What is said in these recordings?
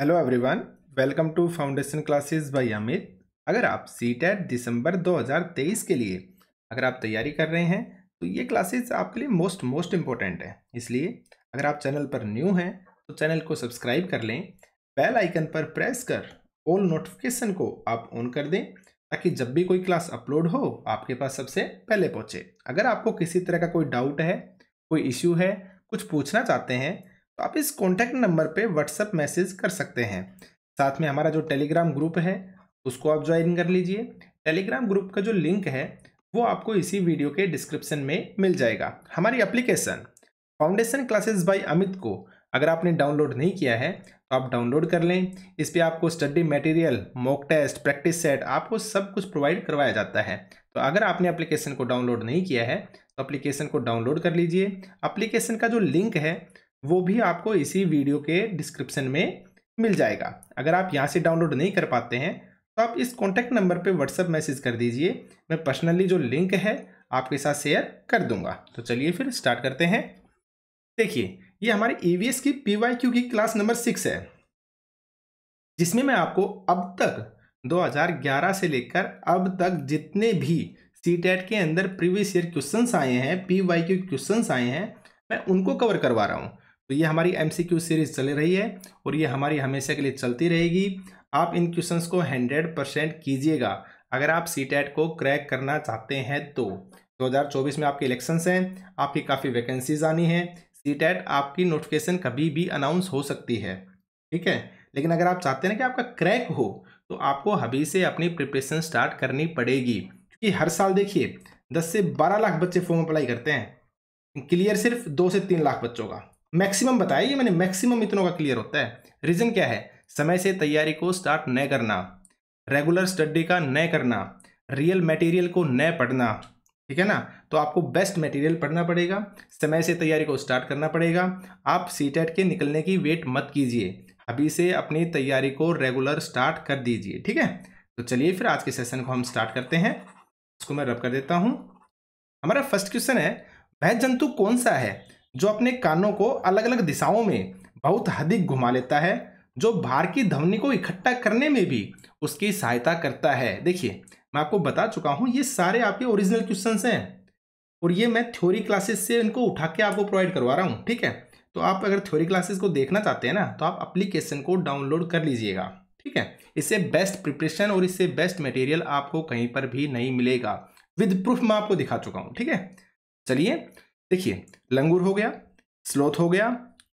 hello everyone welcome to foundation classes by Amit अगर आप C TET दिसंबर 2023 के लिए अगर आप तैयारी कर रहे हैं तो ये क्लासेस आपके लिए मोस्ट मोस्ट इम्पॉर्टेंट है इसलिए अगर आप चैनल पर न्यू हैं तो चैनल को सब्सक्राइब कर लें बेल आइकन पर प्रेस कर ऑल नोटिफिकेशन को आप ऑन कर दें ताकि जब भी कोई क्लास अपलोड हो आपके पास सबसे पहले पहुँचे अगर आपको किसी तरह का कोई डाउट है कोई इश्यू है कुछ पूछना चाहते हैं तो आप इस कॉन्टैक्ट नंबर पे व्हाट्सअप मैसेज कर सकते हैं साथ में हमारा जो टेलीग्राम ग्रुप है उसको आप ज्वाइन कर लीजिए टेलीग्राम ग्रुप का जो लिंक है वो आपको इसी वीडियो के डिस्क्रिप्शन में मिल जाएगा हमारी application foundation classes by Amit को अगर आपने डाउनलोड नहीं किया है तो आप डाउनलोड कर लें इस पर आपको study material mock test practice set आपको सब कुछ प्रोवाइड करवाया जाता है तो अगर आपने एप्लीकेशन को डाउनलोड नहीं किया है तो अप्लीकेशन को डाउनलोड कर लीजिए अप्लीकेशन का जो लिंक है वो भी आपको इसी वीडियो के डिस्क्रिप्शन में मिल जाएगा अगर आप यहाँ से डाउनलोड नहीं कर पाते हैं तो आप इस कॉन्टैक्ट नंबर पर व्हाट्सअप मैसेज कर दीजिए मैं पर्सनली जो लिंक है आपके साथ शेयर कर दूंगा तो चलिए फिर स्टार्ट करते हैं देखिए ये हमारे ई की पी की क्लास नंबर सिक्स है जिसमें मैं आपको अब तक 2011 से लेकर अब तक जितने भी सी टेट के अंदर प्रीवियस ईयर क्वेश्चन आए हैं पी वाई क्यू क्वेश्चन आए हैं मैं उनको कवर करवा रहा हूँ तो ये हमारी एम सीरीज चल रही है और ये हमारी हमेशा के लिए चलती रहेगी आप इन क्वेश्चंस को हंड्रेड परसेंट कीजिएगा अगर आप सी को क्रैक करना चाहते हैं तो 2024 में आपके इलेक्शंस हैं आपकी काफ़ी वैकेंसीज आनी है सी आपकी नोटिफिकेशन कभी भी अनाउंस हो सकती है ठीक है लेकिन अगर आप चाहते हैं कि आपका क्रैक हो तो आपको अभी से अपनी प्रिपरेशन स्टार्ट करनी पड़ेगी क्योंकि हर साल देखिए दस से बारह लाख बच्चे फॉर्म अप्लाई करते हैं क्लियर सिर्फ दो से तीन लाख बच्चों का मैक्सिमम बताया ये मैंने मैक्सिमम इतनों का क्लियर होता है रीज़न क्या है समय से तैयारी को स्टार्ट न करना रेगुलर स्टडी का न करना रियल मटेरियल को न पढ़ना ठीक है ना तो आपको बेस्ट मटेरियल पढ़ना पड़ेगा समय से तैयारी को स्टार्ट करना पड़ेगा आप सी e के निकलने की वेट मत कीजिए अभी से अपनी तैयारी को रेगुलर स्टार्ट कर दीजिए ठीक है तो चलिए फिर आज के सेशन को हम स्टार्ट करते हैं इसको मैं रब कर देता हूँ हमारा फर्स्ट क्वेश्चन है वह जंतु कौन सा है जो अपने कानों को अलग अलग दिशाओं में बहुत अधिक घुमा लेता है जो भार की ध्वनि को इकट्ठा करने में भी उसकी सहायता करता है देखिए मैं आपको बता चुका हूँ ये सारे आपके ओरिजिनल क्वेश्चन हैं और ये मैं थ्योरी क्लासेस से इनको उठा के आपको प्रोवाइड करवा रहा हूँ ठीक है तो आप अगर थ्योरी क्लासेस को देखना चाहते हैं ना तो आप अप्लीकेशन को डाउनलोड कर लीजिएगा ठीक है इससे बेस्ट प्रिपरेशन और इससे बेस्ट मटेरियल आपको कहीं पर भी नहीं मिलेगा विद प्रूफ मैं आपको दिखा चुका हूँ ठीक है चलिए देखिए लंगूर हो गया स्लोथ हो गया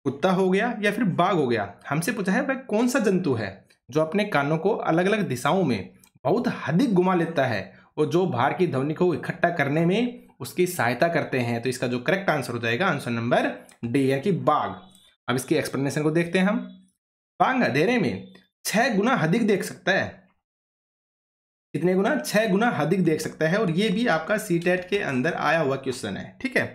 कुत्ता हो गया या फिर बाघ हो गया हमसे पूछा है वह कौन सा जंतु है जो अपने कानों को अलग अलग दिशाओं में बहुत हदिक घुमा लेता है और जो बाहर की ध्वनि को इकट्ठा करने में उसकी सहायता करते हैं तो इसका जो करेक्ट आंसर हो जाएगा आंसर नंबर डी यानी कि बाघ अब इसकी एक्सप्लेनेशन को देखते हैं हम बाघ अंधेरे में छः गुना अधिक देख सकता है कितने गुना छः गुना अधिक देख सकता है और ये भी आपका सी टेट के अंदर आया हुआ क्वेश्चन है ठीक है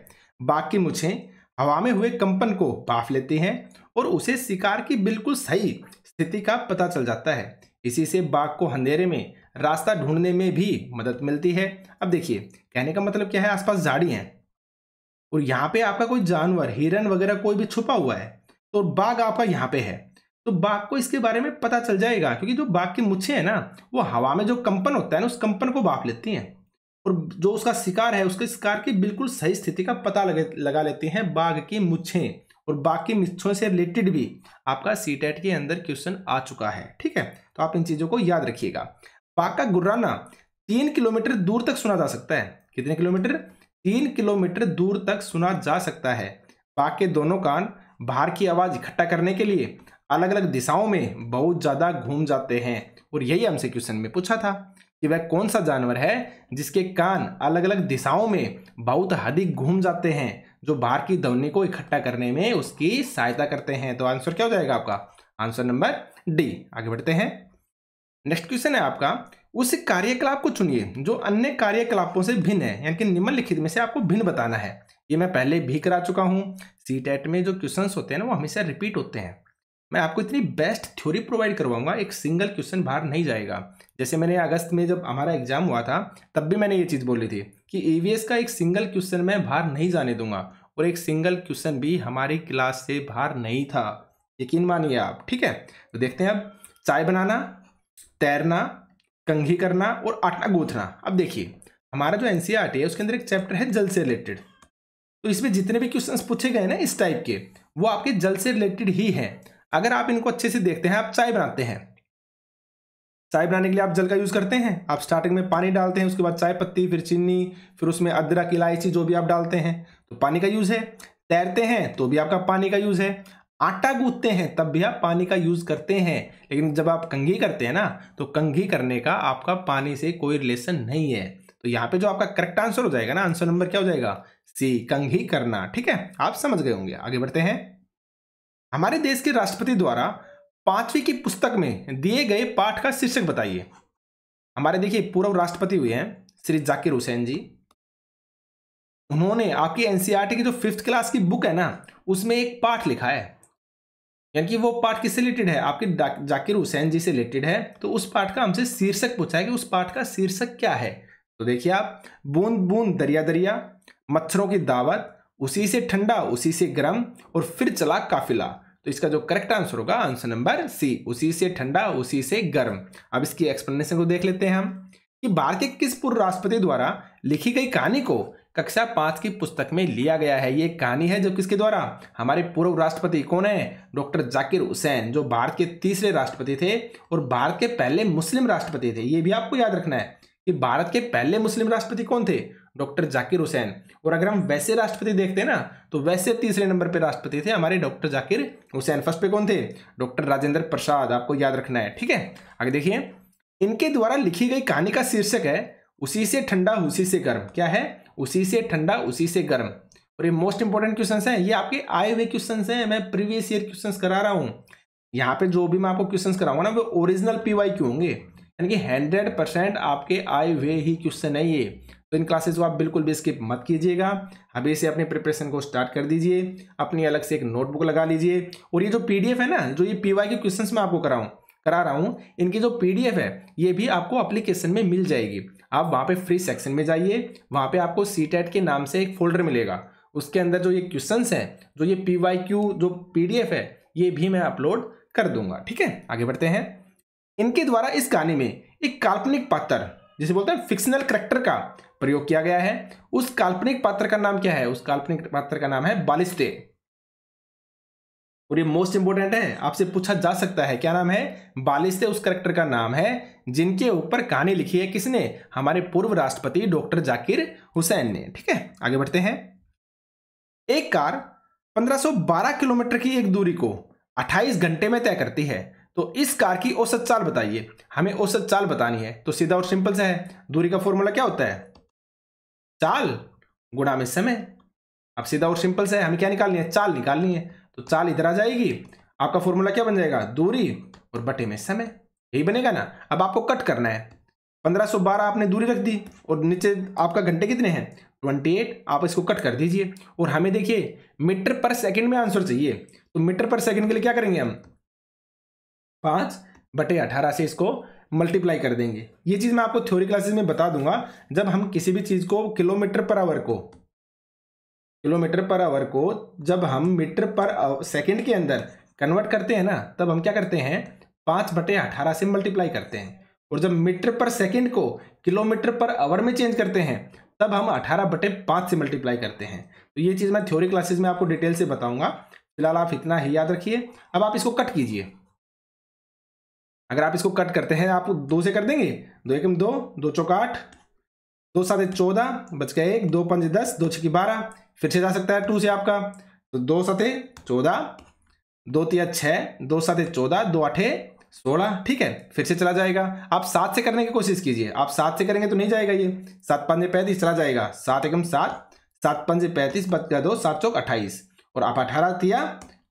बाघ की मुछें हवा में हुए कंपन को बाफ लेती हैं और उसे शिकार की बिल्कुल सही स्थिति का पता चल जाता है इसी से बाघ को अंधेरे में रास्ता ढूंढने में भी मदद मिलती है अब देखिए कहने का मतलब क्या है आसपास झाड़ी है और यहाँ पे आपका कोई जानवर हिरन वगैरह कोई भी छुपा हुआ है तो बाघ आपका यहाँ पे है तो बाघ को इसके बारे में पता चल जाएगा क्योंकि जो बाघ की मुछे है ना वो हवा में जो कंपन होता है ना उस कंपन को बाप लेती हैं और जो उसका शिकार है उसके शिकार की बिल्कुल सही स्थिति का पता लगे लगा लेते हैं बाघ की मुच्छें और की मिथ्यों से रिलेटेड भी आपका सी टेट के अंदर क्वेश्चन आ चुका है ठीक है तो आप इन चीज़ों को याद रखिएगा बाघ का गुर्राना तीन किलोमीटर दूर तक सुना जा सकता है कितने किलोमीटर तीन किलोमीटर दूर तक सुना जा सकता है बाघ के दोनों कान बाहर की आवाज़ इकट्ठा करने के लिए अलग अलग दिशाओं में बहुत ज़्यादा घूम जाते हैं और यही हमसे क्वेश्चन में पूछा था कि वह कौन सा जानवर है जिसके कान अलग अलग दिशाओं में बहुत अधिक घूम जाते हैं जो बाहर की ध्वनि को इकट्ठा करने में उसकी सहायता करते हैं तो आंसर क्या हो जाएगा आपका आंसर नंबर डी आगे बढ़ते हैं नेक्स्ट क्वेश्चन है आपका उस कार्यकलाप को चुनिए जो अन्य कार्यकलापों से भिन्न है यानी कि निम्नलिखित में से आपको भिन्न बताना है ये मैं पहले भी करा चुका हूँ सी टेट e में जो क्वेश्चंस होते हैं ना वो हमेशा रिपीट होते हैं मैं आपको इतनी बेस्ट थ्योरी प्रोवाइड करवाऊंगा एक सिंगल क्वेश्चन बाहर नहीं जाएगा जैसे मैंने अगस्त में जब हमारा एग्जाम हुआ था तब भी मैंने ये चीज़ बोली थी कि ई का एक सिंगल क्वेश्चन मैं बाहर नहीं जाने दूंगा और एक सिंगल क्वेश्चन भी हमारी क्लास से बाहर नहीं था यकीन मानिए आप ठीक है तो देखते हैं अब चाय बनाना तैरना कंघी करना और आटा गूंथना अब देखिए हमारा जो एन e है उसके अंदर एक चैप्टर है जल से रिलेटेड तो इसमें जितने भी क्वेश्चंस पूछे गए ना इस टाइप के वो आपके जल से रिलेटेड ही हैं अगर आप इनको अच्छे से देखते हैं आप चाय बनाते हैं चाय बनाने के लिए आप जल का यूज़ करते हैं आप स्टार्टिंग में पानी डालते हैं उसके बाद चाय पत्ती फिर चीनी फिर उसमें अदरक इलायची जो भी आप डालते हैं तो पानी का यूज़ है तैरते हैं तो भी आपका पानी का यूज़ है आटा गूंथते हैं तब भी आप पानी का यूज़ करते हैं लेकिन जब आप कंघी करते हैं ना तो कंघी करने का आपका पानी से कोई रिलेशन नहीं है तो यहाँ पर जो आपका करेक्ट आंसर हो जाएगा ना आंसर नंबर क्या हो जाएगा सी कंघी करना ठीक है आप समझ गए होंगे आगे बढ़ते हैं हमारे देश के राष्ट्रपति द्वारा पांचवी की पुस्तक में दिए गए पाठ का शीर्षक बताइए हमारे देखिए पूर्व राष्ट्रपति हुए हैं श्री जाकिर हुसैन जी उन्होंने आपकी एनसीईआरटी की जो फिफ्थ क्लास की बुक है ना उसमें एक पाठ लिखा है यानी कि वो पाठ किससे रिलेटेड है आपके जाकिर हुसैन जी से रिलेटेड है तो उस पाठ का हमसे शीर्षक पूछा है कि उस पाठ का शीर्षक क्या है तो देखिए आप बूंद बूंद दरिया दरिया मच्छरों की दावत उसी से ठंडा उसी से गर्म और फिर चला काफिला तो इसका जो करेक्ट आंसर होगा आंसर नंबर सी उसी से ठंडा उसी से गर्म अब इसकी एक्सप्लेनेशन को देख लेते हैं हम कि भारत के किस पूर्व राष्ट्रपति द्वारा लिखी गई कहानी को कक्षा पांच की पुस्तक में लिया गया है ये कहानी है जो किसके द्वारा हमारे पूर्व राष्ट्रपति कौन है डॉक्टर जाकिर हुसैन जो भारत के तीसरे राष्ट्रपति थे और भारत के पहले मुस्लिम राष्ट्रपति थे ये भी आपको याद रखना है कि भारत के पहले मुस्लिम राष्ट्रपति कौन थे डॉक्टर जाकिर हुसैन और अगर हम वैसे राष्ट्रपति देखते हैं ना तो वैसे तीसरे नंबर पे राष्ट्रपति थे हमारे डॉक्टर जाकिर हुसैन फर्स्ट पे कौन थे डॉक्टर राजेंद्र प्रसाद आपको याद रखना है ठीक है आगे देखिए इनके द्वारा लिखी गई कहानी का शीर्षक है उसी से ठंडा उसी से गर्म क्या है उसी से ठंडा उसी से गर्म और ये मोस्ट इंपॉर्टेंट क्वेश्चन है ये आपके आए हुए क्वेश्चन है मैं प्रीवियस ईयर क्वेश्चन करा रहा हूँ यहाँ पे जो भी मैं आपको क्वेश्चन कराऊंगा ना वो ओरिजिनल पी क्यों होंगे यानी कि हंड्रेड परसेंट आपके आए हुए ही क्वेश्चन है ये तो इन क्लासेस को आप बिल्कुल भी स्किप मत कीजिएगा अभी से अपने प्रिपरेशन को स्टार्ट कर दीजिए अपनी अलग से एक नोटबुक लगा लीजिए और ये जो पीडीएफ है ना जो ये पीवाई के क्वेश्चंस मैं आपको कराऊँ करा रहा हूँ इनकी जो पीडीएफ है ये भी आपको अप्लीकेशन में मिल जाएगी आप वहाँ पर फ्री सेक्शन में जाइए वहाँ पर आपको सी के नाम से एक फोल्डर मिलेगा उसके अंदर जो ये क्वेश्चन हैं जो ये पी जो पी है ये भी मैं अपलोड कर दूंगा ठीक है आगे बढ़ते हैं इनके द्वारा इस कहानी में एक काल्पनिक पात्र जिसे बोलते हैं फिक्शनल करेक्टर का प्रयोग किया गया है उस काल्पनिक पात्र का नाम क्या है उस काल्पनिक पात्र का नाम है बालिस्टे और ये मोस्ट इंपोर्टेंट है आपसे पूछा जा सकता है क्या नाम है बालिस्ते उस करेक्टर का नाम है जिनके ऊपर कहानी लिखी है किसने हमारे पूर्व राष्ट्रपति डॉक्टर जाकिर हुसैन ने ठीक है आगे बढ़ते हैं एक कार 1512 किलोमीटर की एक दूरी को 28 घंटे में तय करती है तो इस कार की औसत चाल बताइए हमें औसत चाल बतानी है तो सीधा और सिंपल सा है दूरी का फॉर्मूला क्या होता है चाल गुणा में समय अब सीधा और सिंपल सा है हमें क्या निकालनी है चाल निकालनी है तो चाल इधर आ जाएगी आपका फॉर्मूला क्या बन जाएगा दूरी और बटे में समय यही बनेगा ना अब आपको कट करना है 1512 आपने दूरी रख दी और नीचे आपका घंटे कितने हैं 28 आप इसको कट कर दीजिए और हमें देखिए मीटर पर सेकंड में आंसर चाहिए तो मीटर पर सेकंड के लिए क्या करेंगे हम पाँच बटे अठारह से इसको मल्टीप्लाई कर देंगे ये चीज़ मैं आपको थ्योरी क्लासेस में बता दूंगा जब हम किसी भी चीज़ को किलोमीटर पर आवर को किलोमीटर पर आवर को जब हम मीटर पर सेकेंड के अंदर कन्वर्ट करते हैं ना तब हम क्या करते हैं पाँच बटे अठारह से मल्टीप्लाई करते हैं और जब मीटर पर सेकेंड को किलोमीटर पर आवर में चेंज करते हैं तब हम अठारह बटे पाँच से मल्टीप्लाई करते हैं तो ये चीज़ मैं थ्योरी क्लासेज में आपको डिटेल से बताऊँगा फिलहाल आप इतना ही याद रखिए अब आप इसको कट कीजिए अगर आप इसको कट करते हैं आप दो से कर देंगे दो एकम दो दो चौक आठ दो सात चौदह बच गए एक दो पंच दस दो छः बारह फिर से जा सकता है टू से आपका तो दो सात चौदह दो तिया छः दो सात चौदह दो आठे सोलह ठीक है फिर से चला जाएगा आप सात से करने की कोशिश कीजिए आप सात से करेंगे तो नहीं जाएगा ये सात पाँच पैंतीस चला जाएगा सात एकम सात सात पाँच पैंतीस बच गया दो सात चौक अट्ठाईस और आप अठारह तिया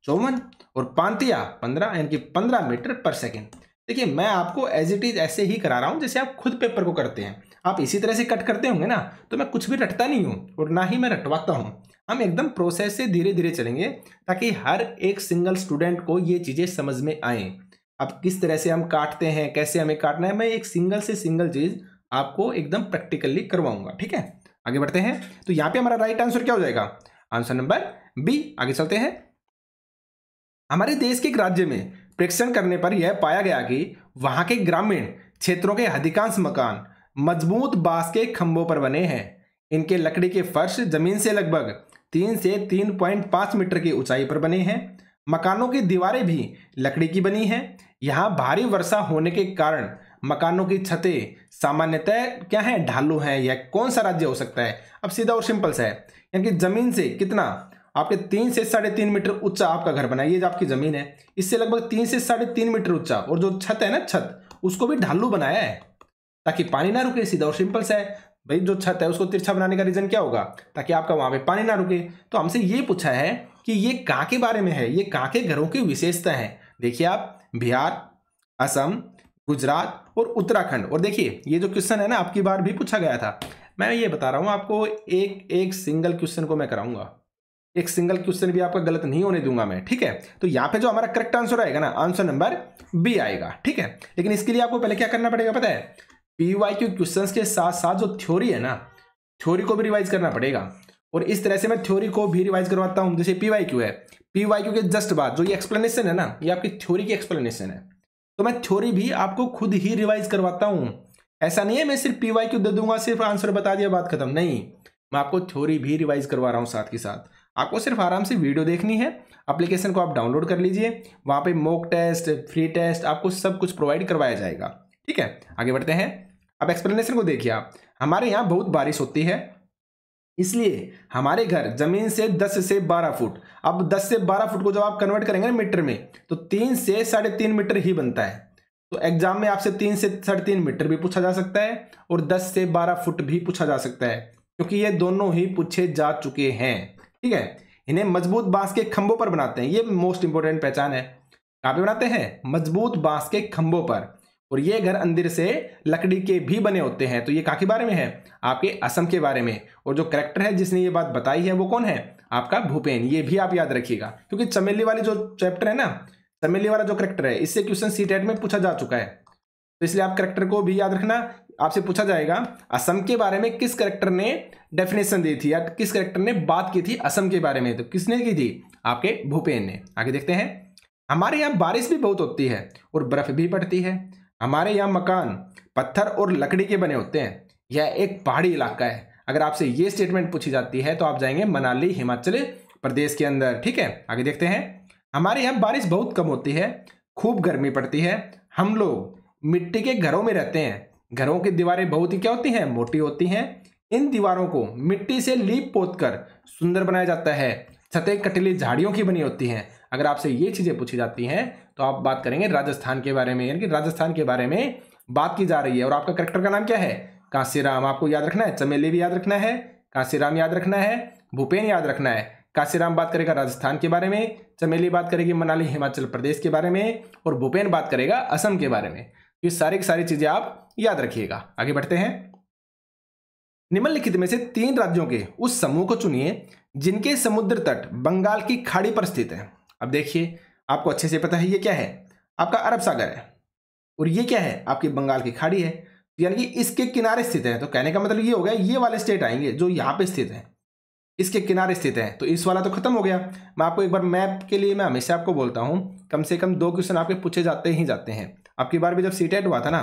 चौवन और पांतिया पंद्रह यानी कि पंद्रह मीटर पर सेकेंड देखिए मैं आपको एज इट इज़ ऐसे ही करा रहा हूँ जैसे आप खुद पेपर को करते हैं आप इसी तरह से कट करते होंगे ना तो मैं कुछ भी रटता नहीं हूँ और ना ही मैं रटवाता हूँ हम एकदम प्रोसेस से धीरे धीरे चलेंगे ताकि हर एक सिंगल स्टूडेंट को ये चीज़ें समझ में आएँ अब किस तरह से हम काटते हैं कैसे हमें काटना है मैं एक सिंगल से सिंगल चीज़ आपको एकदम प्रैक्टिकली करवाऊंगा ठीक है आगे बढ़ते हैं तो यहाँ पे हमारा राइट आंसर क्या हो जाएगा आंसर नंबर बी आगे चलते हैं हमारे देश के एक राज्य में प्रेक्षण करने पर यह पाया गया कि वहां के ग्रामीण क्षेत्रों के अधिकांश मकान मजबूत बांस के खंभों पर बने हैं इनके लकड़ी के फर्श जमीन से लगभग तीन से तीन पॉइंट पाँच मीटर की ऊंचाई पर बने हैं मकानों की दीवारें भी लकड़ी की बनी हैं यहाँ भारी वर्षा होने के कारण मकानों की छतें सामान्यतः क्या हैं ढालू हैं या कौन सा राज्य हो सकता है अब सीधा और सिंपल सा है यानी कि जमीन से कितना आपने तीन से साढ़े तीन मीटर ऊंचा आपका घर बनाया ये जो आपकी ज़मीन है इससे लगभग तीन से साढ़े तीन मीटर ऊंचा और जो छत है ना छत उसको भी ढालू बनाया है ताकि पानी ना रुके सीधा और सिंपल सा है भाई जो छत है उसको तिरछा बनाने का रीज़न क्या होगा ताकि आपका वहां पे पानी ना रुके तो हमसे ये पूछा है कि ये कहाँ के बारे में है ये कहाँ के घरों की विशेषता है देखिए आप बिहार असम गुजरात और उत्तराखंड और देखिए ये जो क्वेश्चन है ना आपकी बार भी पूछा गया था मैं ये बता रहा हूँ आपको एक एक सिंगल क्वेश्चन को मैं कराऊंगा एक सिंगल क्वेश्चन भी आपका गलत नहीं होने दूंगा मैं ठीक है तो यहाँ पे जो हमारा करेक्ट आंसर आएगा ना आंसर नंबर बी आएगा ठीक है लेकिन इसके लिए आपको पहले क्या करना पड़ेगा पता है पीवाई क्यू क्वेश्चन के साथ साथ जो थ्योरी है ना थ्योरी को भी रिवाइज करना पड़ेगा और इस तरह से मैं थ्योरी को भी रिवाइज करवाता हूँ जैसे पी वाई क्यू है पी वाई क्यू के जस्ट बाद जो ये एक्सप्लेनेशन है ना ये आपकी थ्योरी की एक्सप्लेनेशन है तो मैं थ्योरी भी आपको खुद ही रिवाइज करवाता हूँ ऐसा नहीं है मैं सिर्फ पी वाई क्यू दे दूंगा सिर्फ आंसर बता दिया बात खत्म नहीं मैं आपको थ्योरी भी रिवाइज करवा रहा हूँ साथ के साथ आपको सिर्फ आराम से वीडियो देखनी है अप्लीकेशन को आप डाउनलोड कर लीजिए वहाँ पे मोक टेस्ट फ्री टेस्ट आपको सब कुछ प्रोवाइड करवाया जाएगा ठीक है आगे बढ़ते हैं अब एक्सप्लेनेशन को देखिए आप हमारे यहाँ बहुत बारिश होती है इसलिए हमारे घर जमीन से 10 से 12 फुट अब 10 से 12 फुट को जब आप कन्वर्ट करेंगे ना मीटर में तो तीन से साढ़े तीन मीटर ही बनता है तो एग्जाम में आपसे तीन से साढ़े तीन मीटर भी पूछा जा सकता है और 10 से 12 फुट भी पूछा जा सकता है क्योंकि ये दोनों ही पूछे जा चुके हैं ठीक है इन्हें मजबूत बांस के खंभों पर बनाते हैं ये मोस्ट इंपोर्टेंट पहचान है कहाँ पे बनाते हैं मजबूत बांस के खंभों पर और ये घर अंदर से लकड़ी के भी बने होते हैं तो ये काके बारे में है आपके असम के बारे में और जो करेक्टर है जिसने ये बात बताई है वो कौन है आपका भूपेन ये भी आप याद रखिएगा क्योंकि चमेली वाली जो चैप्टर है ना चमेली वाला जो करेक्टर है इससे क्वेश्चन सी में पूछा जा चुका है तो इसलिए आप करेक्टर को भी याद रखना आपसे पूछा जाएगा असम के बारे में किस करेक्टर ने डेफिनेशन दी थी या किस करेक्टर ने बात की थी असम के बारे में तो किसने की थी आपके भूपेन ने आगे देखते हैं हमारे यहाँ बारिश भी बहुत होती है और बर्फ भी पड़ती है हमारे यहाँ मकान पत्थर और लकड़ी के बने होते हैं यह एक पहाड़ी इलाका है अगर आपसे ये स्टेटमेंट पूछी जाती है तो आप जाएंगे मनाली हिमाचल प्रदेश के अंदर ठीक है आगे देखते हैं हमारे यहाँ बारिश बहुत कम होती है खूब गर्मी पड़ती है हम लोग मिट्टी के घरों में रहते हैं घरों की दीवारें बहुत ही क्या होती हैं मोटी होती हैं इन दीवारों को मिट्टी से लीप पोत कर सुंदर बनाया जाता है छतें कटीली झाड़ियों की बनी होती हैं अगर आपसे ये चीज़ें पूछी जाती हैं तो आप बात करेंगे राजस्थान के बारे में यानी कि राजस्थान के बारे में बात की जा रही है और आपका करेक्टर का नाम क्या है काशीराम आपको याद रखना है चमेली भी याद रखना है कांसीराम याद रखना है भूपेन याद रखना है काशीराम बात करेगा राजस्थान के बारे में चमेली बात करेगी मनाली हिमाचल प्रदेश के बारे में और भूपेन बात करेगा असम के बारे में ये सारी की सारी चीजें आप याद रखिएगा आगे बढ़ते हैं निम्नलिखित में से तीन राज्यों के उस समूह को चुनिए जिनके समुद्र तट बंगाल की खाड़ी पर स्थित है अब देखिए आपको अच्छे से पता है ये क्या है आपका अरब सागर है और ये क्या है आपकी बंगाल की खाड़ी है यानी कि इसके किनारे स्थित है तो कहने का मतलब ये हो गया ये वाले स्टेट आएंगे जो यहाँ पे स्थित है इसके किनारे स्थित है तो इस वाला तो खत्म हो गया मैं आपको एक बार मैप के लिए मैं हमेशा आपको बोलता हूँ कम से कम दो क्वेश्चन आपके पूछे जाते ही जाते हैं आपकी बार भी जब सी हुआ था ना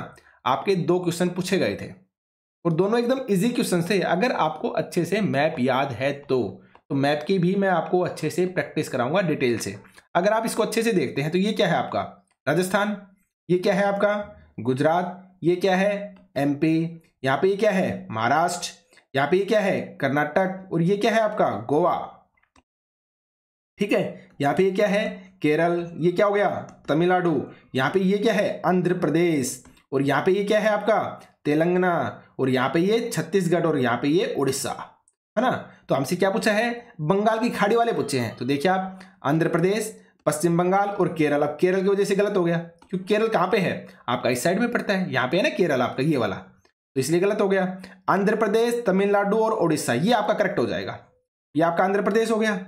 आपके दो क्वेश्चन पूछे गए थे और दोनों एकदम इजी क्वेश्चन थे अगर आपको अच्छे से मैप याद है तो तो मैप की भी मैं आपको अच्छे से प्रैक्टिस कराऊंगा डिटेल से अगर आप इसको अच्छे से देखते हैं तो ये क्या है आपका राजस्थान ये क्या है आपका गुजरात ये क्या है एमपी यहाँ पे ये क्या है महाराष्ट्र यहाँ पे ये क्या है कर्नाटक और ये क्या है आपका गोवा ठीक है यहाँ पे ये क्या है केरल ये क्या हो गया तमिलनाडु यहाँ पे ये क्या है आंध्र प्रदेश और यहाँ पे ये क्या है आपका तेलंगाना और यहाँ पे ये छत्तीसगढ़ और यहाँ पे ये उड़ीसा है ना तो हमसे क्या पूछा है बंगाल की खाड़ी वाले पूछे हैं तो देखिए आप आंध्र प्रदेश पश्चिम बंगाल और केरल अब केरल की वजह से गलत हो गया क्योंकि केरल कहाँ पे है आपका इस साइड में पड़ता है यहाँ पे है ना केरल आपका ये वाला तो इसलिए गलत हो गया आंध्र प्रदेश तमिलनाडु और उड़ीसा ये आपका करेक्ट हो जाएगा ये आपका आंध्र प्रदेश हो गया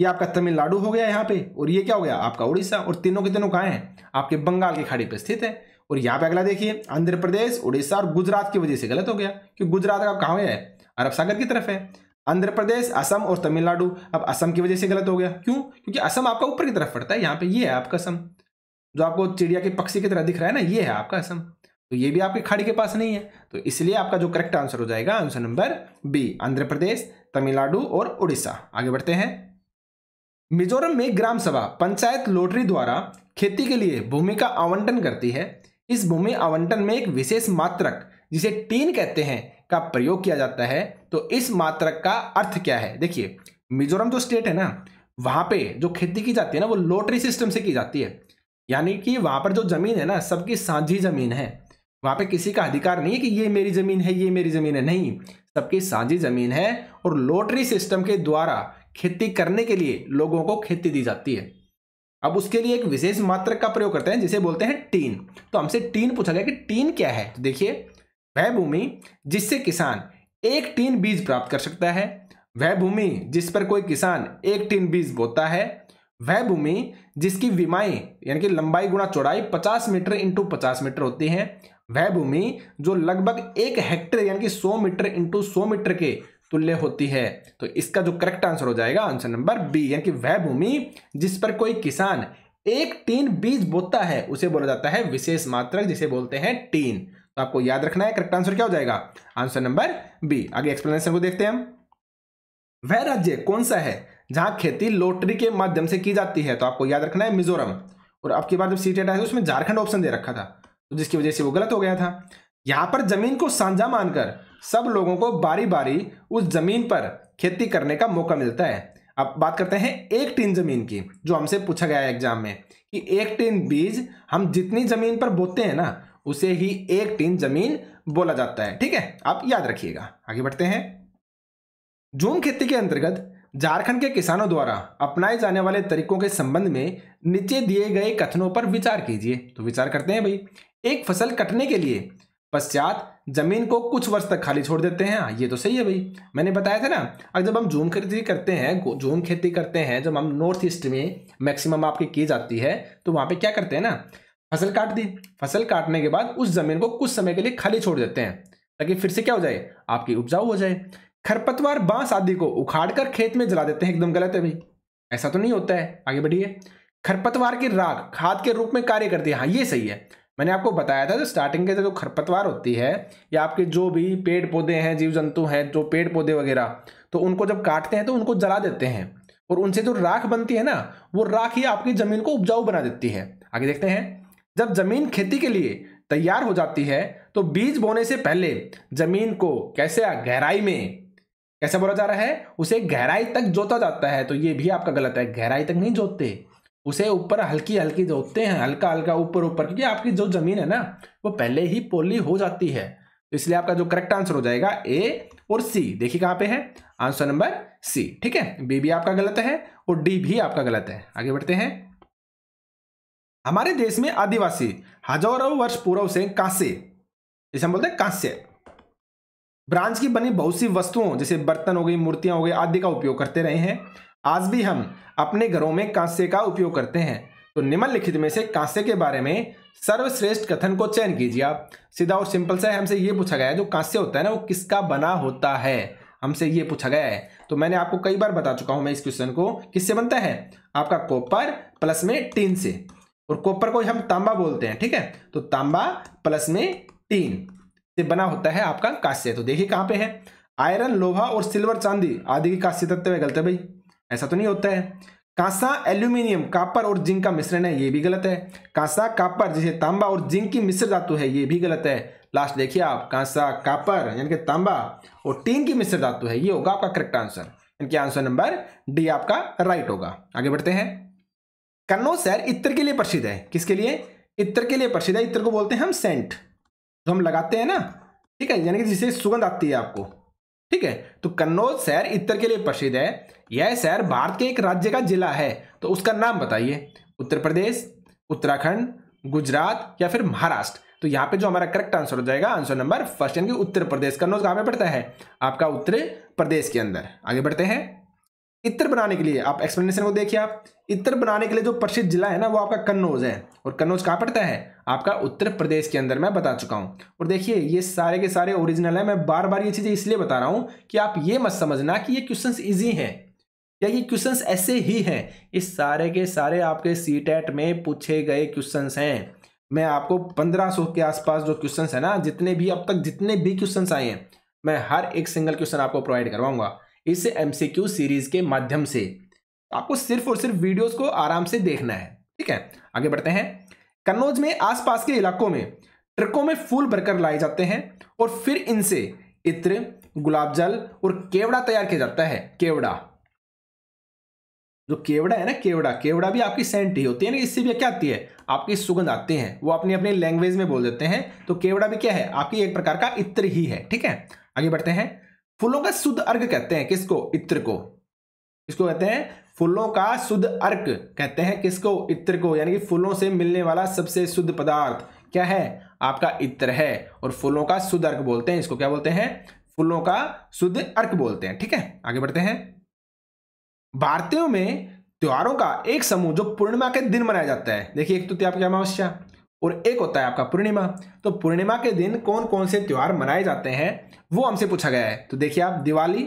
ये आपका तमिलनाडु हो गया यहाँ पे और ये क्या हो गया आपका उड़ीसा और तीनों के तीनों कहाँ हैं आपके बंगाल की खाड़ी पर स्थित है और यहाँ पे अगला देखिए आंध्र प्रदेश उड़ीसा और गुजरात की वजह से गलत हो गया कि गुजरात का कहाँ है अरब सागर की तरफ है आंध्र प्रदेश असम और तमिलनाडु अब असम की वजह से गलत हो गया क्यों क्योंकि असम आपका ऊपर की तरफ पड़ता है यहाँ पे ये है आपका असम जो आपको चिड़िया के पक्षी की तरह दिख रहा है ना ये है आपका असम तो ये भी आपकी खाड़ी के पास नहीं है तो इसलिए आपका जो करेक्ट आंसर हो जाएगा answer number B Andhra Pradesh Tamil Nadu और उड़ीसा आगे बढ़ते हैं मिजोरम में ग्राम सभा पंचायत लोटरी द्वारा खेती के लिए भूमि का आवंटन करती है इस भूमि आवंटन में एक विशेष मात्रक जिसे टीन कहते हैं का प्रयोग किया जाता है तो इस मात्रक का अर्थ क्या है देखिए मिजोरम जो स्टेट है ना वहाँ पे जो खेती की जाती है ना वो लोटरी सिस्टम से की जाती है यानी कि वहाँ पर जो ज़मीन है ना सबकी साझी ज़मीन है वहाँ पे किसी का अधिकार नहीं है कि ये मेरी ज़मीन है ये मेरी ज़मीन है नहीं सबकी साझी ज़मीन है और लोटरी सिस्टम के द्वारा खेती करने के लिए लोगों को खेती दी जाती है अब उसके लिए एक विशेष मात्र का प्रयोग करते हैं जिसे बोलते हैं टीन तो हमसे टीन पूछा गया कि टीन क्या है तो देखिए वह भूमि जिससे किसान एक टीन बीज प्राप्त कर सकता है वह भूमि जिस पर कोई किसान एक टीन बीज बोता है वह भूमि जिसकी विमाएं यानी कि लंबाई गुणा चौड़ाई 50 मीटर इंटू पचास मीटर होती है वह भूमि जो लगभग एक हेक्टेयर यानी कि 100 मीटर इंटू 100 मीटर के तुल्य होती है तो इसका जो करेक्ट आंसर हो जाएगा आंसर नंबर बी यानी कि वह भूमि जिस पर कोई किसान एक टीन बीज बोता है उसे बोला जाता है विशेष मात्रक जिसे बोलते हैं टीन तो आपको याद रखना है करेक्ट आंसर क्या हो जाएगा आंसर नंबर बी आगे एक्सप्लेनेशन को देखते हैं हम वह राज्य कौन सा है जहां खेती लोटरी के माध्यम से की जाती है तो आपको याद रखना है मिजोरम और अब की बार जब सीट आया उसमें झारखंड ऑप्शन दे रखा था तो जिसकी वजह से वो गलत हो गया था यहां पर जमीन को सांझा मानकर सब लोगों को बारी बारी उस ज़मीन पर खेती करने का मौका मिलता है अब बात करते हैं एक टीन ज़मीन की जो हमसे पूछा गया है एग्जाम में कि एक टीन बीज हम जितनी ज़मीन पर बोते हैं ना उसे ही एक टीन ज़मीन बोला जाता है ठीक है आप याद रखिएगा आगे बढ़ते हैं झूम खेती के अंतर्गत झारखंड के किसानों द्वारा अपनाए जाने वाले तरीकों के संबंध में नीचे दिए गए कथनों पर विचार कीजिए तो विचार करते हैं भाई एक फसल कटने के लिए पश्चात जमीन को कुछ वर्ष तक खाली छोड़ देते हैं ये तो सही है भाई मैंने बताया था ना अगर जब हम झूम खेती करते हैं झूम खेती करते हैं जब हम नॉर्थ ईस्ट में मैक्सिमम आपकी की जाती है तो वहाँ पे क्या करते हैं ना फसल काट दी फसल काटने के बाद उस जमीन को कुछ समय के लिए खाली छोड़ देते हैं ताकि फिर से क्या हो जाए आपकी उपजाऊ हो जाए खरपतवार बांस आदि को उखाड़ कर खेत में जला देते हैं एकदम गलत है भाई ऐसा तो नहीं होता है आगे बढ़िए खरपतवार की राख खाद के रूप में कार्य करती है हाँ ये सही है मैंने आपको बताया था जो स्टार्टिंग के जो खरपतवार होती है या आपके जो भी पेड़ पौधे हैं जीव जंतु हैं जो पेड़ पौधे वगैरह तो उनको जब काटते हैं तो उनको जला देते हैं और उनसे जो राख बनती है ना वो राख ही आपकी ज़मीन को उपजाऊ बना देती है आगे देखते हैं जब ज़मीन खेती के लिए तैयार हो जाती है तो बीज बोने से पहले ज़मीन को कैसे गहराई में कैसे बोला जा रहा है उसे गहराई तक जोता जाता है तो ये भी आपका गलत है गहराई तक नहीं जोतते उसे ऊपर हल्की हल्की जोतते हैं हल्का हल्का ऊपर ऊपर क्योंकि आपकी जो जमीन है ना वो पहले ही पोली हो जाती है तो इसलिए आपका जो करेक्ट आंसर हो जाएगा ए और सी देखिए कहाँ पे है आंसर नंबर सी ठीक है बी भी आपका गलत है और डी भी आपका गलत है आगे बढ़ते हैं हमारे देश में आदिवासी हजारों वर्ष पूर्व से कांसे जिसे हम बोलते हैं कांस्य ब्रांच की बनी बहुत सी वस्तुओं जैसे बर्तन हो गई मूर्तियां हो गई आदि का उपयोग करते रहे हैं आज भी हम अपने घरों में कांसे का उपयोग करते हैं तो निम्नलिखित में से कांसे के बारे में सर्वश्रेष्ठ कथन को चयन कीजिए आप सीधा और सिंपल सा हमसे ये पूछा गया है जो कांस्य होता है ना वो किसका बना होता है हमसे ये पूछा गया है तो मैंने आपको कई बार बता चुका हूं मैं इस क्वेश्चन को किससे बनता है आपका कॉपर प्लस में टीन से और कॉपर को हम तांबा बोलते हैं ठीक है तो तांबा प्लस में टीन से बना होता है आपका कांस्य तो देखिए कहां पे है आयरन लोहा और सिल्वर चांदी आदि की कांस्य तत्व गलत है भाई ऐसा तो नहीं होता है कांसा एल्यूमिनियम कापर और जिंक का मिश्रण है ये भी गलत है कांसा कापर जिसे तांबा और जिंक की मिश्र धातु है ये भी गलत है लास्ट देखिए आप कांसा कापर यानी कि तांबा और टीन की मिश्र धातु है ये होगा आपका करेक्ट आंसर इनके आंसर नंबर डी आपका राइट होगा आगे बढ़ते हैं कन्नौज शहर इत्र के लिए प्रसिद्ध है किसके लिए इत्र के लिए प्रसिद्ध है इत्र को बोलते हैं हम सेंट जो हम लगाते हैं ना ठीक है यानी कि जिसे सुगंध आती है आपको ठीक है तो कन्नौज शहर इत्र के लिए प्रसिद्ध है यह शहर भारत के एक राज्य का जिला है तो उसका नाम बताइए उत्तर प्रदेश उत्तराखंड गुजरात या फिर महाराष्ट्र तो यहाँ पे जो हमारा करेक्ट आंसर हो जाएगा आंसर नंबर फर्स्ट यानी उत्तर प्रदेश का कहाँ पे पड़ता है आपका उत्तर प्रदेश के अंदर आगे बढ़ते हैं इत्र बनाने के लिए आप एक्सप्लेनेशन को देखिए आप इत्र बनाने के लिए जो प्रसिद्ध जिला है ना वो आपका कन्नौज है और कन्नौज कहाँ पड़ता है आपका उत्तर प्रदेश के अंदर मैं बता चुका हूँ और देखिए ये सारे के सारे ओरिजिनल है मैं बार बार ये चीज़ें इसलिए बता रहा हूँ कि आप ये मत समझना कि ये क्वेश्चन ईजी हैं या ये क्वेश्चन ऐसे ही हैं ये सारे के सारे आपके सी टेट में पूछे गए क्वेश्चन हैं मैं आपको 1500 के आसपास जो क्वेश्चन है ना जितने भी अब तक जितने भी क्वेश्चन आए हैं मैं हर एक सिंगल क्वेश्चन आपको प्रोवाइड करवाऊंगा इस एम सीरीज के माध्यम से आपको सिर्फ और सिर्फ वीडियोज को आराम से देखना है ठीक है आगे बढ़ते हैं कन्नौज में आसपास के इलाकों में ट्रकों में फूल भरकर लाए जाते हैं और फिर इनसे इत्र गुलाब जल और केवड़ा तैयार किया जाता है केवड़ा जो केवड़ा है ना केवड़ा केवड़ा भी आपकी सेंट ही होती है ना इससे भी क्या आती है आपकी सुगंध आती है वो अपनी अपनी लैंग्वेज में बोल देते हैं तो केवड़ा भी क्या है आपकी एक प्रकार का इत्र ही है ठीक है आगे बढ़ते हैं फूलों का शुद्ध अर्घ कहते हैं किसको इत्र को इसको कहते हैं फूलों का शुद्ध अर्क कहते हैं किसको इत्र को यानी कि फूलों से मिलने वाला सबसे शुद्ध पदार्थ क्या है आपका इत्र है और फूलों का शुद्ध अर्क बोलते हैं इसको क्या बोलते हैं फूलों का शुद्ध अर्क बोलते हैं ठीक है आगे बढ़ते हैं भारतीयों में त्योहारों का एक समूह जो पूर्णिमा के दिन मनाया जाता है देखिए एक तो आपकी की अमावस्या और एक होता है आपका पूर्णिमा तो पूर्णिमा के दिन कौन कौन से त्यौहार मनाए जाते हैं वो हमसे पूछा गया है तो देखिए आप दिवाली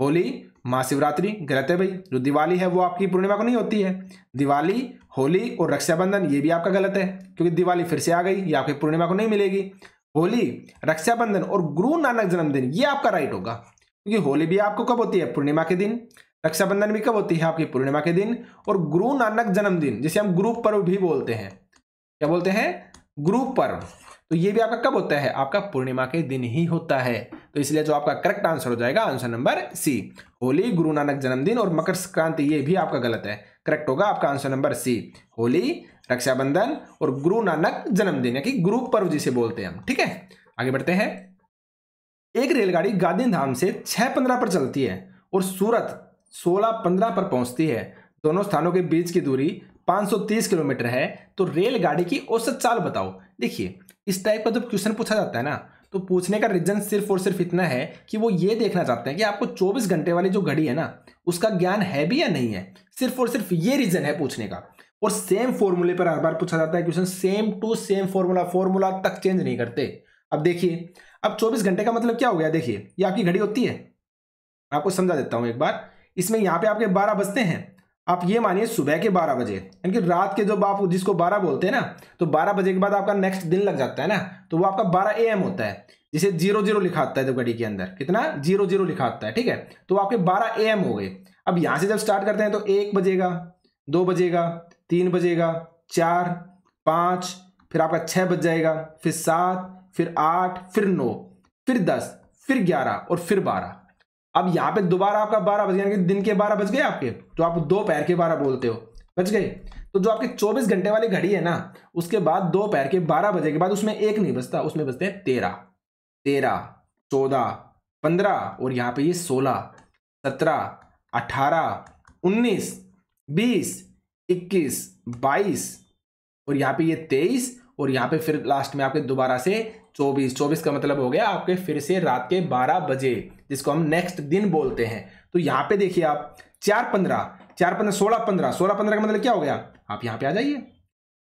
होली महाशिवरात्रि गलत है भाई जो दिवाली है वो आपकी पूर्णिमा को नहीं होती है दिवाली होली और रक्षाबंधन ये भी आपका गलत है क्योंकि दिवाली फिर से आ गई ये आपकी पूर्णिमा को नहीं मिलेगी होली रक्षाबंधन और गुरु नानक जन्मदिन ये आपका राइट होगा क्योंकि होली भी आपको कब होती है पूर्णिमा के दिन रक्षाबंधन भी कब होती है आपकी पूर्णिमा के दिन और गुरु नानक जन्मदिन जिसे हम गुरु पर्व भी बोलते हैं क्या बोलते हैं गुरु पर्व तो ये भी आपका कब होता है आपका पूर्णिमा के दिन ही होता है तो इसलिए जो आपका करेक्ट आंसर हो जाएगा आंसर नंबर सी होली गुरु नानक जन्मदिन और मकर संक्रांति ये भी आपका गलत है करेक्ट होगा आपका answer number C Holi Raksha Bandhan और गुरु नानक जन्मदिन या कि गुरु पर्व जिसे बोलते हैं हम ठीक है आगे बढ़ते हैं एक रेलगाड़ी धाम से छह पंद्रह पर चलती है और सूरत सोलह पंद्रह पर पहुंचती है दोनों स्थानों के बीच की दूरी 530 किलोमीटर है तो रेलगाड़ी की औसत चाल बताओ देखिए इस टाइप का जब तो क्वेश्चन पूछा जाता है ना तो पूछने का रीजन सिर्फ और सिर्फ इतना है कि वो ये देखना चाहते हैं कि आपको 24 घंटे वाली जो घड़ी है ना उसका ज्ञान है भी या नहीं है सिर्फ और सिर्फ ये रीजन है पूछने का और सेम फॉर्मूले पर हर बार पूछा जाता है question same to same formula formula तक चेंज नहीं करते अब देखिए अब 24 घंटे का मतलब क्या हो गया देखिए ये आपकी घड़ी होती है आपको समझा देता हूँ एक बार इसमें यहाँ पे आपके बारह बजते हैं आप ये मानिए सुबह के बारह बजे यानी कि रात के जब आप जिसको बारह बोलते हैं ना तो बारह बजे के बाद आपका नेक्स्ट दिन लग जाता है ना तो वो आपका बारह ए एम होता है जिसे जीरो जीरो लिखा आता है जब घड़ी के अंदर कितना जीरो जीरो लिखा आता है ठीक है तो आपके बारह ए एम हो गए अब यहाँ से जब स्टार्ट करते हैं तो एक बजेगा दो बजेगा तीन बजेगा चार पाँच फिर आपका छः बज जाएगा फिर सात फिर आठ फिर नौ फिर दस फिर ग्यारह और फिर बारह अब यहाँ पे दोबारा आपका बारह बज गया दिन के बारह बज गए आपके जो तो आप दोपहर के बारह बोलते हो बच गए तो जो आपके चौबीस घंटे वाली घड़ी है ना उसके बाद दोपहर के बारह बजे के बाद उसमें एक नहीं बचता उसमें बचते हैं तेरह तेरह चौदह पंद्रह और यहाँ पे ये सोलह सत्रह अठारह उन्नीस बीस इक्कीस बाईस और यहाँ पे ये तेईस और यहाँ पे फिर लास्ट में आपके दोबारा से चौबीस चौबीस का मतलब हो गया आपके फिर से रात के बारह बजे जिसको हम नेक्स्ट दिन बोलते हैं तो यहाँ पे देखिए आप चार पंद्रह चार पंद्रह सोलह पंद्रह सोलह पंद्रह का मतलब क्या हो गया आप यहाँ पे आ जाइए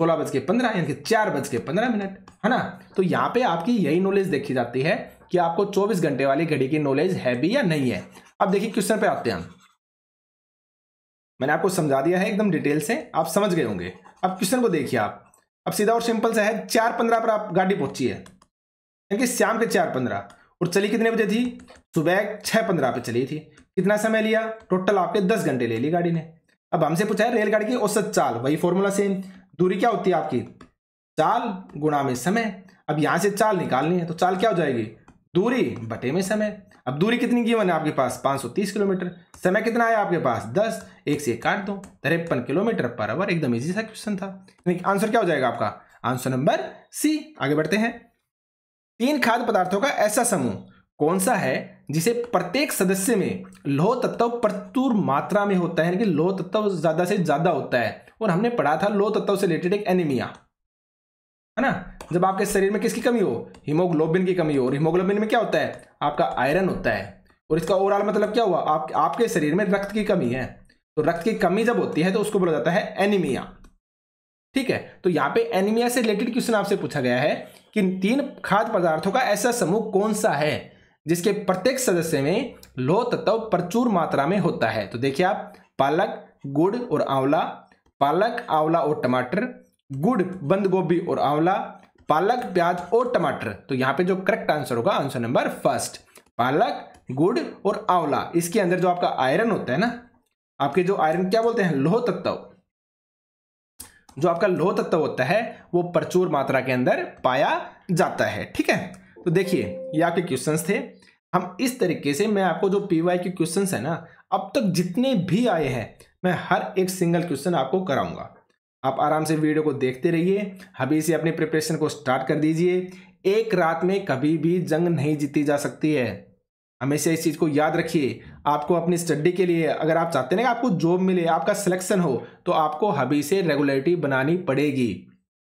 सोलह बज के पंद्रह यानी कि चार बज के पंद्रह मिनट है ना तो यहाँ पे आपकी यही नॉलेज देखी जाती है कि आपको चौबीस घंटे वाली घड़ी की नॉलेज है भी या नहीं है अब देखिए क्वेश्चन पे आते हैं मैंने आपको समझा दिया है एकदम डिटेल से आप समझ गए होंगे अब क्वेश्चन को देखिए आप अब सीधा और सिंपल सा है चार पंद्रह पर आप गाड़ी पहुंची है यानी कि शाम के चार पंद्रह और चली कितने बजे थी सुबह छः पंद्रह पे चली थी कितना समय लिया टोटल आपके दस घंटे ले ली गाड़ी ने अब हमसे पूछा है रेलगाड़ी की औसत चाल वही फॉर्मूला सेम दूरी क्या होती है आपकी चाल गुणा में समय अब यहाँ से चाल निकालनी है तो चाल क्या हो जाएगी दूरी बटे में समय अब दूरी कितनी की है आपके पास 530 किलोमीटर समय कितना है आपके पास 10 एक से काट दो तिरपन किलोमीटर पर आवर एकदम इजी सा क्वेश्चन था आंसर क्या हो जाएगा आपका आंसर नंबर सी आगे बढ़ते हैं तीन खाद्य पदार्थों का ऐसा समूह कौन सा है जिसे प्रत्येक सदस्य में लोह तत्व प्रचुर मात्रा में होता है लोह तत्व ज्यादा से ज्यादा होता है और हमने पढ़ा था लोह तत्व से रिलेटेड एक एनीमिया है ना जब आपके शरीर में किसकी कमी हो हीमोग्लोबिन की कमी हो और हीमोग्लोबिन में क्या होता है आपका आयरन होता है और इसका ओवरऑल मतलब क्या हुआ आप आपके शरीर में रक्त की कमी है तो रक्त की कमी जब होती है तो उसको बोला जाता है एनीमिया ठीक है तो यहाँ पे एनीमिया से रिलेटेड क्वेश्चन आपसे पूछा गया है कि तीन खाद्य पदार्थों का ऐसा समूह कौन सा है जिसके प्रत्येक सदस्य में लोह तत्व प्रचुर मात्रा में होता है तो देखिए आप पालक गुड़ और आंवला पालक आंवला और टमाटर गुड़ बंद गोभी और आंवला पालक प्याज और टमाटर तो यहाँ पे जो करेक्ट आंसर होगा आंसर नंबर फर्स्ट पालक गुड़ और आंवला इसके अंदर जो आपका आयरन होता है ना आपके जो आयरन क्या बोलते हैं लोह तत्व जो आपका लोह तत्व होता है वो प्रचुर मात्रा के अंदर पाया जाता है ठीक है तो देखिए ये आपके क्वेश्चन थे हम इस तरीके से मैं आपको जो पी वाई के क्वेश्चन है ना अब तक जितने भी आए हैं मैं हर एक सिंगल क्वेश्चन आपको कराऊंगा आप आराम से वीडियो को देखते रहिए अभी से अपनी प्रिपरेशन को स्टार्ट कर दीजिए एक रात में कभी भी जंग नहीं जीती जा सकती है हमेशा इस चीज़ को याद रखिए आपको अपनी स्टडी के लिए अगर आप चाहते हैं कि आपको जॉब मिले आपका सिलेक्शन हो तो आपको हबी से रेगुलरिटी बनानी पड़ेगी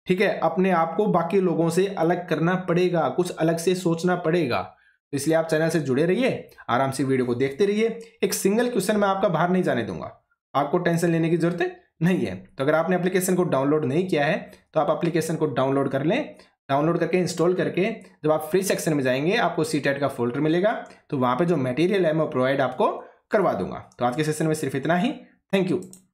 ठीक है अपने आप को बाकी लोगों से अलग करना पड़ेगा कुछ अलग से सोचना पड़ेगा तो इसलिए आप चैनल से जुड़े रहिए आराम से वीडियो को देखते रहिए एक सिंगल क्वेश्चन मैं आपका बाहर नहीं जाने दूंगा आपको टेंशन लेने की जरूरत नहीं है तो अगर आपने एप्लीकेशन को डाउनलोड नहीं किया है तो आप एप्लीकेशन को डाउनलोड कर लें डाउनलोड करके इंस्टॉल करके जब आप फ्री सेक्शन में जाएंगे आपको सी का फोल्डर मिलेगा तो वहाँ पर जो मटेरियल है मैं प्रोवाइड आपको करवा दूंगा तो आज के सेशन में सिर्फ इतना ही थैंक यू